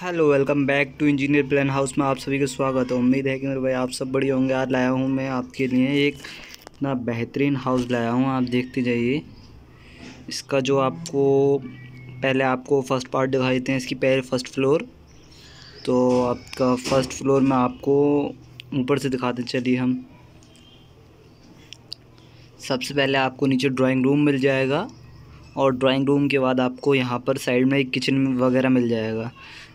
hello welcome back to engineer plan house में आप सभी का स्वागत है उम्मीद है कि मेरे भाई आप सब बढ़िया होंगे आज लाया हूँ मैं आपके लिए एक ना बेहतरीन हाउस लाया हूँ आप देखते जाइए इसका जो आपको पहले आपको फर्स्ट पार्ट दिखा देते हैं इसकी पहले फर्स्ट फ्लोर तो आपका फर्स्ट फ्लोर में आपको ऊपर से दिखाते चलिए हम सबसे पहले आपको नीचे ड्राइंग रूम मिल जाएगा और ड्राइंग रूम के बाद आपको यहाँ पर साइड में किचन वगैरह मिल जाएगा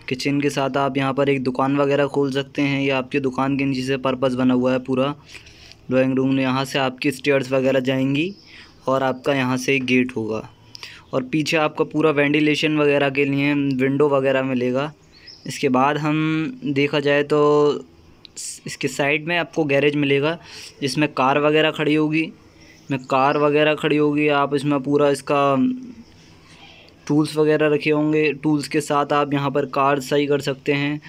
किचन के साथ आप यहाँ पर एक दुकान वगैरह खोल सकते हैं या आपकी दुकान के नीचे से पर्पज़ बना हुआ है पूरा ड्राइंग रूम यहाँ से आपकी स्टेयर्स वगैरह जाएंगी और आपका यहाँ से एक गेट होगा और पीछे आपका पूरा वेंटिलेशन वगैरह के लिए विंडो वगैरह मिलेगा इसके बाद हम देखा जाए तो इसके साइड में आपको गैरेज मिलेगा जिसमें कार वगैरह खड़ी होगी में कार वगैरह खड़ी होगी आप इसमें पूरा इसका टूल्स वगैरह रखे होंगे टूल्स के साथ आप यहाँ पर कार सही कर सकते हैं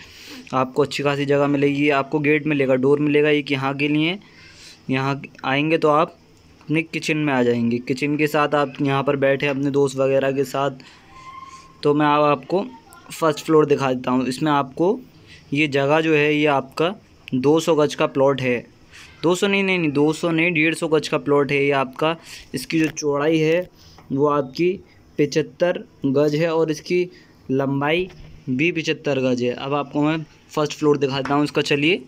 आपको अच्छी खासी जगह मिलेगी आपको गेट मिलेगा डोर मिलेगा एक यहाँ के लिए यहाँ आएंगे तो आप अपने किचन में आ जाएंगे किचन के साथ आप यहाँ पर बैठे अपने दोस्त वगैरह के साथ तो मैं अब आप आपको फर्स्ट फ्लोर दिखा देता हूँ इसमें आपको ये जगह जो है ये आपका 200 गज का प्लॉट है 200 नहीं नहीं नहीं 200 नहीं डेढ़ सौ गज का प्लॉट है ये आपका इसकी जो चौड़ाई है वो आपकी पिचहत्तर गज है और इसकी लंबाई भी पिचहत्तर गज है अब आपको मैं फ़र्स्ट फ्लोर दिखाता हूँ इसका चलिए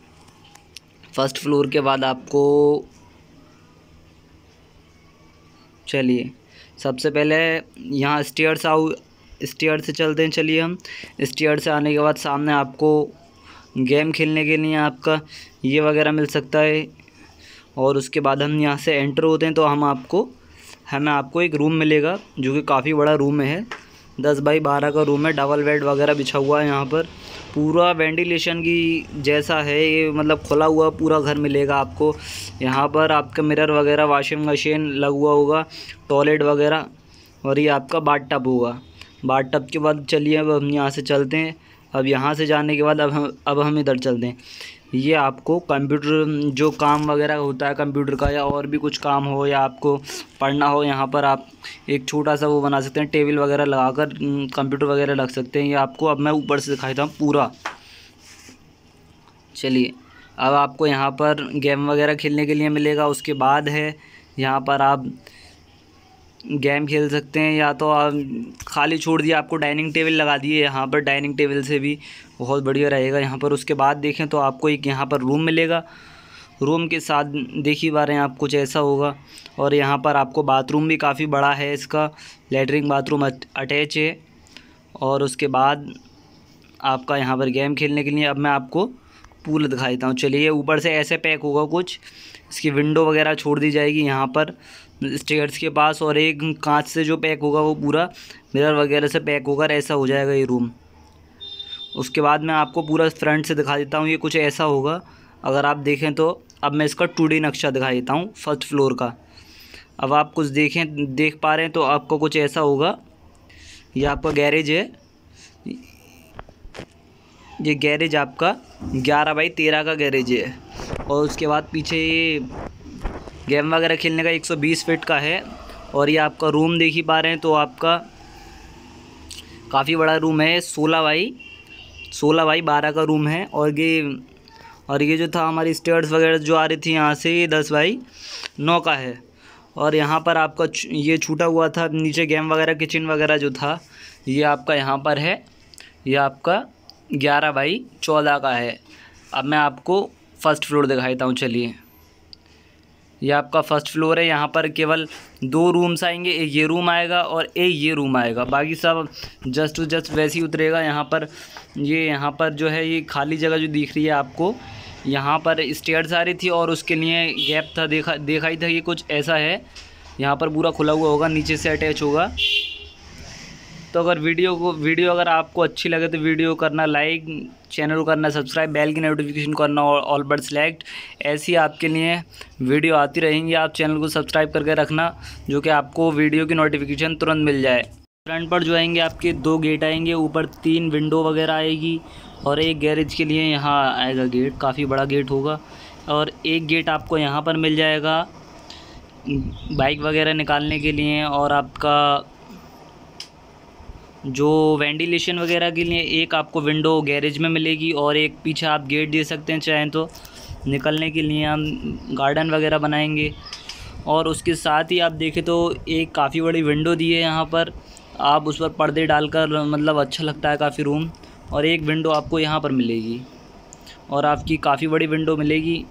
फर्स्ट फ्लोर के बाद आपको चलिए सबसे पहले यहाँ स्टेयर्स आउ स्टेयर से चलते हैं चलिए हम स्टेयर से आने के बाद सामने आपको गेम खेलने के लिए आपका ये वगैरह मिल सकता है और उसके बाद हम यहाँ से एंटर होते हैं तो हम आपको हमें आपको एक रूम मिलेगा जो कि काफ़ी बड़ा रूम है दस बाई बारह का रूम है डबल बेड वगैरह बिछा हुआ है यहाँ पर पूरा वेंटिलेशन की जैसा है ये मतलब खुला हुआ पूरा घर मिलेगा आपको यहाँ पर आपका मिरर वगैरह वाशिंग मशीन लगा हुआ होगा टॉयलेट वगैरह और ये आपका बाट टब होगा बाट टब के बाद चलिए अब हम यहाँ से चलते हैं अब यहाँ से जाने के बाद अब हम अब हम इधर चलते हैं ये आपको कंप्यूटर जो काम वगैरह होता है कंप्यूटर का या और भी कुछ काम हो या आपको पढ़ना हो यहाँ पर आप एक छोटा सा वो बना सकते हैं टेबल वगैरह लगाकर कंप्यूटर वगैरह रख सकते हैं ये आपको अब मैं ऊपर से दिखाई था पूरा चलिए अब आपको यहाँ पर गेम वगैरह खेलने के लिए मिलेगा उसके बाद है यहाँ पर आप गेम खेल सकते हैं या तो आप खाली छोड़ दिया आपको डाइनिंग टेबल लगा दिए यहाँ पर डाइनिंग टेबल से भी बहुत बढ़िया रहेगा यहाँ पर उसके बाद देखें तो आपको एक यहाँ पर रूम मिलेगा रूम के साथ देख ही पा रहे हैं आप कुछ ऐसा होगा और यहाँ पर आपको बाथरूम भी काफ़ी बड़ा है इसका लेटरिन बाथरूम अटैच है और उसके बाद आपका यहाँ पर गेम खेलने के लिए अब मैं आपको पूल दिखा देता हूँ चलिए ऊपर से ऐसे पैक होगा कुछ इसकी विंडो वगैरह छोड़ दी जाएगी यहाँ पर स्टेयर्स के पास और एक कांच से जो पैक होगा वो पूरा मिरर वगैरह से पैक होगा ऐसा हो जाएगा ये रूम उसके बाद मैं आपको पूरा फ्रंट से दिखा देता हूँ ये कुछ ऐसा होगा अगर आप देखें तो अब मैं इसका टू नक्शा दिखा देता हूँ फर्स्ट फ्लोर का अब आप कुछ देखें देख पा रहे हैं तो आपको कुछ ऐसा होगा ये आपका गैरेज है ये गैरेज आपका ग्यारह बाई तेरह का गैरेज है और उसके बाद पीछे ये गेम वगैरह खेलने का 120 फीट का है और ये आपका रूम देख ही पा रहे हैं तो आपका काफ़ी बड़ा रूम है सोलह बाई सोलह बाई बारह का रूम है और ये और ये जो था हमारी स्टेयर्स वगैरह जो आ रही थी यहाँ से ये दस बाई नौ का है और यहाँ पर आपका ये छूटा हुआ था नीचे गेम वगैरह किचन वगैरह जो था ये आपका यहाँ पर है ये आपका ग्यारह बाई चौदह का है अब मैं आपको फर्स्ट फ्लोर दिखा देता हूँ चलिए ये आपका फर्स्ट फ्लोर है यहाँ पर केवल दो रूम्स आएंगे एक ये रूम आएगा और एक ये रूम आएगा बाकी सब जस्ट टू जस्ट वैसे ही उतरेगा यहाँ पर ये यहाँ पर जो है ये खाली जगह जो दिख रही है आपको यहाँ पर स्टेयर्स आ रही थी और उसके लिए गैप था देखा देखा ही था ये कुछ ऐसा है यहाँ पर पूरा खुला हुआ होगा नीचे से अटैच होगा तो अगर वीडियो को वीडियो अगर आपको अच्छी लगे तो वीडियो करना लाइक चैनल को करना सब्सक्राइब बेल की नोटिफिकेशन करना और ऑल बर्ड सेलेक्ट ऐसी आपके लिए वीडियो आती रहेंगी आप चैनल को सब्सक्राइब करके रखना जो कि आपको वीडियो की नोटिफिकेशन तुरंत मिल जाए फ्रंट पर जो आएंगे आपके दो गेट आएंगे ऊपर तीन विंडो वगैरह आएगी और एक गैरेज के लिए यहाँ आएगा गेट काफ़ी बड़ा गेट होगा और एक गेट आपको यहाँ पर मिल जाएगा बाइक वगैरह निकालने के लिए और आपका जो वेंटिलेशन वगैरह के लिए एक आपको विंडो गैरेज में मिलेगी और एक पीछे आप गेट दे सकते हैं चाहें तो निकलने के लिए हम गार्डन वगैरह बनाएंगे और उसके साथ ही आप देखें तो एक काफ़ी बड़ी विंडो दी है यहाँ पर आप उस पर पर्दे डालकर मतलब अच्छा लगता है काफ़ी रूम और एक विंडो आपको यहाँ पर मिलेगी और आपकी काफ़ी बड़ी विंडो मिलेगी